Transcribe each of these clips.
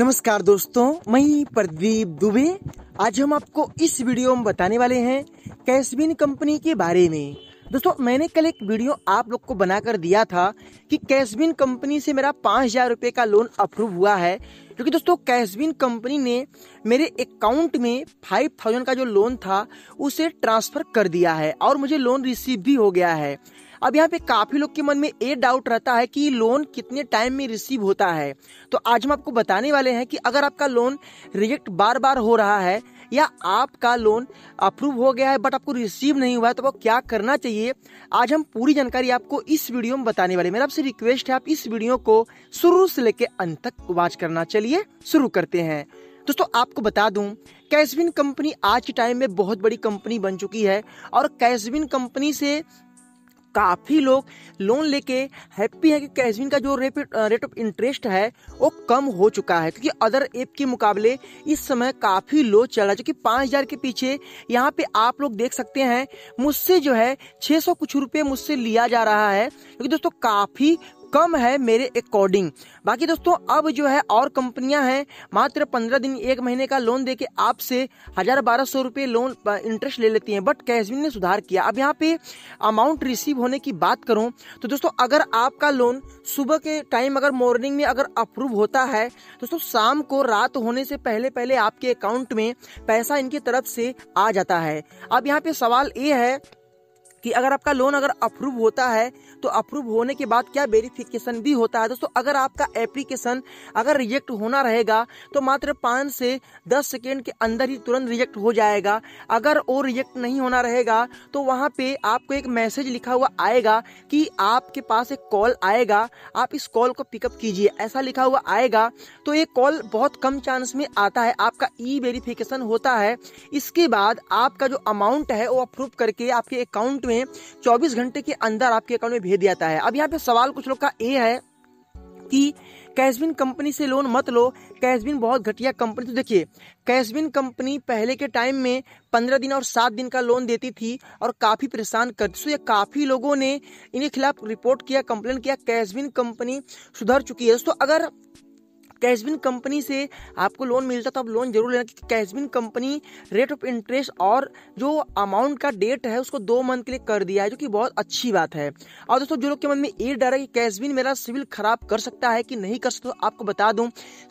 नमस्कार दोस्तों मैं प्रदीप दुबे आज हम आपको इस वीडियो में बताने वाले हैं कैशबिन कंपनी के बारे में दोस्तों मैंने कल एक वीडियो आप लोग को बनाकर दिया था कि कैशबिन कंपनी से मेरा पाँच हजार रुपये का लोन अप्रूव हुआ है क्योंकि दोस्तों कैशबिन कंपनी ने मेरे अकाउंट में फाइव थाउजेंड का जो लोन था उसे ट्रांसफर कर दिया है और मुझे लोन रिसीव भी हो गया है अब यहाँ पे काफी लोग के मन में ये डाउट रहता है कि लोन कितने टाइम में रिसीव होता है तो आज हम आपको बताने वाले हैं कि अगर आपका लोन रिजेक्ट बार बार हो रहा है या आपका लोन अप्रूव हो गया है बट आपको रिसीव नहीं हुआ है तो आपको क्या करना चाहिए आज हम पूरी जानकारी आपको इस वीडियो में बताने वाले मेरा आपसे रिक्वेस्ट है आप इस वीडियो को शुरू से लेकर अंत तक वॉच करना चलिए शुरू करते हैं दोस्तों आपको बता दूं कैशविन कंपनी आज के टाइम में बहुत बड़ी कंपनी बन चुकी है और कैशविन कंपनी से काफ़ी लोग लोन लेके हैप्पी है कि कैशविन का जो रेट रेट ऑफ इंटरेस्ट है वो कम हो चुका है क्योंकि अदर ऐप के मुकाबले इस समय काफ़ी लो चल रहा है जो कि पाँच हज़ार के पीछे यहाँ पे आप लोग देख सकते हैं मुझसे जो है छः सौ कुछ रुपए मुझसे लिया जा रहा है क्योंकि दोस्तों काफ़ी कम है मेरे अकॉर्डिंग बाकी दोस्तों अब जो है और कंपनियां हैं मात्र पंद्रह दिन एक महीने का लोन देके आपसे हजार बारह सौ रुपये लोन इंटरेस्ट ले लेती हैं बट कैशविन ने सुधार किया अब यहाँ पे अमाउंट रिसीव होने की बात करूँ तो दोस्तों अगर आपका लोन सुबह के टाइम अगर मॉर्निंग में अगर अप्रूव होता है दोस्तों शाम को रात होने से पहले पहले आपके अकाउंट में पैसा इनकी तरफ से आ जाता है अब यहाँ पे सवाल ये है कि अगर आपका लोन अगर अप्रूव होता है तो अप्रूव होने के बाद क्या वेरिफिकेशन भी होता है दोस्तों अगर आपका एप्लीकेशन अगर रिजेक्ट होना रहेगा तो मात्र पाँच से दस सेकेंड के अंदर ही तुरंत रिजेक्ट हो जाएगा अगर वो रिजेक्ट नहीं होना रहेगा तो वहाँ पे आपको एक मैसेज लिखा हुआ आएगा कि आपके पास एक कॉल आएगा आप इस कॉल को पिकअप कीजिए ऐसा लिखा हुआ आएगा तो ये कॉल बहुत कम चांस में आता है आपका ई वेरिफिकेशन होता है इसके बाद आपका जो अमाउंट है वो अप्रूव करके आपके अकाउंट में 24 घंटे के अंदर आपके अकाउंट में भेज दिया जाता है अब यहाँ पे सवाल कुछ लोग का ये है कि कैशबिन कंपनी से लोन मत लो कैशबिन बहुत घटिया कंपनी तो देखिए कैशबिन कंपनी पहले के टाइम में पंद्रह दिन और सात दिन का लोन देती थी और काफ़ी परेशान करती थी तो काफ़ी लोगों ने इनके खिलाफ रिपोर्ट किया कंप्लेन किया कैशबिन कंपनी सुधर चुकी है दोस्तों अगर कैशबिन कंपनी से आपको लोन मिलता तो आप लोन जरूर लेना क्योंकि Cashbean company rate of interest और जो अमाउंट का डेट है उसको दो मंथ के लिए कर दिया है जो कि बहुत अच्छी बात है और दोस्तों जो लोग के मन में ये डर है कि कैशबिन मेरा सिविल खराब कर सकता है कि नहीं कर सकता तो आपको बता दूं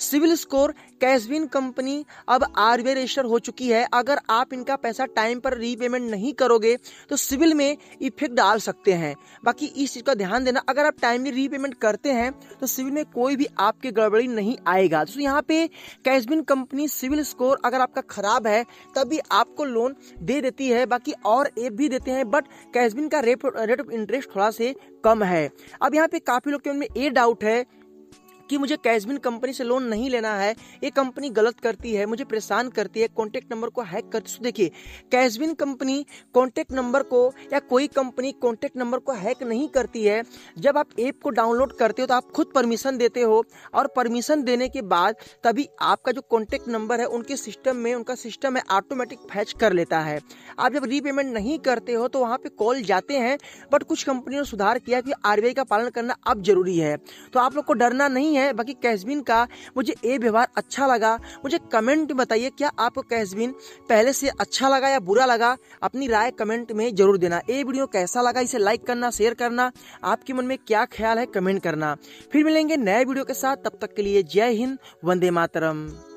सिविल स्कोर कैशबिन कंपनी अब आर रजिस्टर हो चुकी है अगर आप इनका पैसा टाइम पर रीपेमेंट नहीं करोगे तो सिविल में इफेक्ट डाल सकते हैं बाकी इस चीज़ का ध्यान देना अगर आप टाइमली रीपेमेंट करते हैं तो सिविल में कोई भी आपकी गड़बड़ी नहीं आएगा तो यहाँ पे कैशबिन कंपनी सिविल स्कोर अगर आपका खराब है तभी आपको लोन दे देती है बाकी और ऐप भी देते हैं बट कैशबिन का रेट ऑफ इंटरेस्ट थोड़ा से कम है अब यहाँ पे काफी लोग के उनमें ये डाउट है कि मुझे कैजमिन कंपनी से लोन नहीं लेना है ये कंपनी गलत करती है मुझे परेशान करती है कॉन्टेक्ट नंबर को हैक करती है देखिए कैजमिन कंपनी कॉन्टेक्ट नंबर को या कोई कंपनी कॉन्टेक्ट नंबर को हैक नहीं करती है जब आप ऐप को डाउनलोड करते हो तो आप खुद परमिशन देते हो और परमिशन देने के बाद तभी आपका जो कॉन्टेक्ट नंबर है उनके सिस्टम में उनका सिस्टम है ऑटोमेटिक फैच कर लेता है आप जब रीपेमेंट नहीं करते हो तो वहाँ पे कॉल जाते हैं बट कुछ कंपनियों ने सुधार किया कि आरबीआई का पालन करना अब जरूरी है तो आप लोग को डरना नहीं है है बाकी कैसबिन का मुझे ये व्यवहार अच्छा लगा मुझे कमेंट बताइए क्या आपको कैसबिन पहले से अच्छा लगा या बुरा लगा अपनी राय कमेंट में जरूर देना ये वीडियो कैसा लगा इसे लाइक करना शेयर करना आपके मन में क्या ख्याल है कमेंट करना फिर मिलेंगे नए वीडियो के साथ तब तक के लिए जय हिंद वंदे मातरम